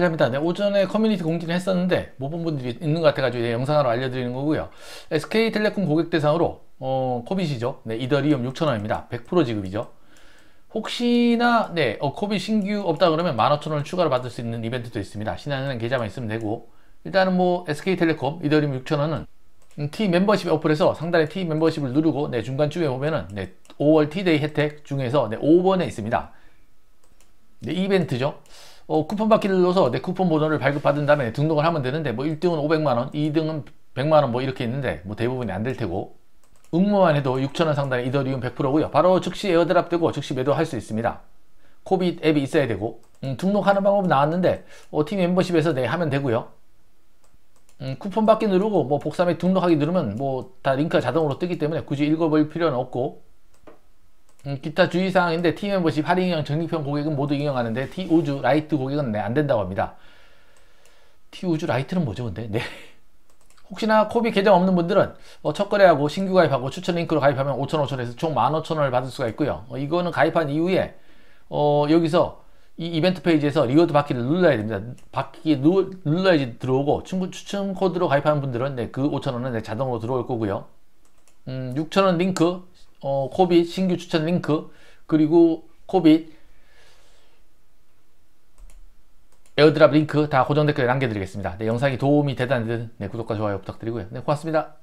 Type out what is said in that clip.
감사합니다. 네, 오전에 커뮤니티 공지를 했었는데 못 본 분들이 있는 것 같아가지고 영상으로 알려드리는 거고요. 네, SK텔레콤 고객 대상으로 어, 코빗이죠. 네, 이더리움 6,000원입니다. 100% 지급이죠. 혹시나 네, 어, 코빗 신규 없다 그러면 15,000원을 추가로 받을 수 있는 이벤트도 있습니다. 신한은행 계좌만 있으면 되고 일단은 뭐 SK텔레콤 이더리움 6,000원은 T 멤버십 어플에서 상단에 T 멤버십을 누르고 네, 중간쯤에 보면은 네, 5월 T데이 혜택 중에서 네, 5번에 있습니다. 네, 이벤트죠. 어, 쿠폰 받기를 눌러서 내 쿠폰 버전을 발급받은 다음에 등록을 하면 되는데 뭐 1등은 500만원, 2등은 100만원 뭐 이렇게 있는데 뭐 대부분이 안 될 테고 응모만 해도 6천원 상당의 이더리움 100%고요. 바로 즉시 에어드랍 되고 즉시 매도할 수 있습니다. 코빗 앱이 있어야 되고 음, 등록하는 방법 나왔는데 어, 팀 멤버십에서 네 하면 되고요. 음, 쿠폰 받기 누르고 뭐 복사 및 등록하기 누르면 뭐 다 링크가 자동으로 뜨기 때문에 굳이 읽어볼 필요는 없고 음, 기타 주의사항인데 T 멤버십 할인형 정립형 고객은 모두 이용하는데 티우즈 라이트 고객은 네, 안된다고 합니다. 티우즈 라이트는 뭐죠 근데? 네. 혹시나 코비 계정 없는 분들은 어, 첫 거래하고 신규 가입하고 추천 링크로 가입하면 5천5천에서총 15,000원을 받을 수가 있고요. 어, 이거는 가입한 이후에 어, 여기서 이 이벤트 페이지에서 리워드 바퀴를 눌러야 됩니다. 바퀴 누, 눌러야지 들어오고 충분 추천 코드로 가입하는 분들은 네, 그5천원은 네, 자동으로 들어올 거고요. 음, 6천원 링크 어, 코빗 신규 추천 링크 그리고 코빗 에어드랍 링크 다 고정 댓글에 남겨드리겠습니다. 네, 영상이 도움이 되다는 듯 네, 구독과 좋아요 부탁드리고요. 네, 고맙습니다.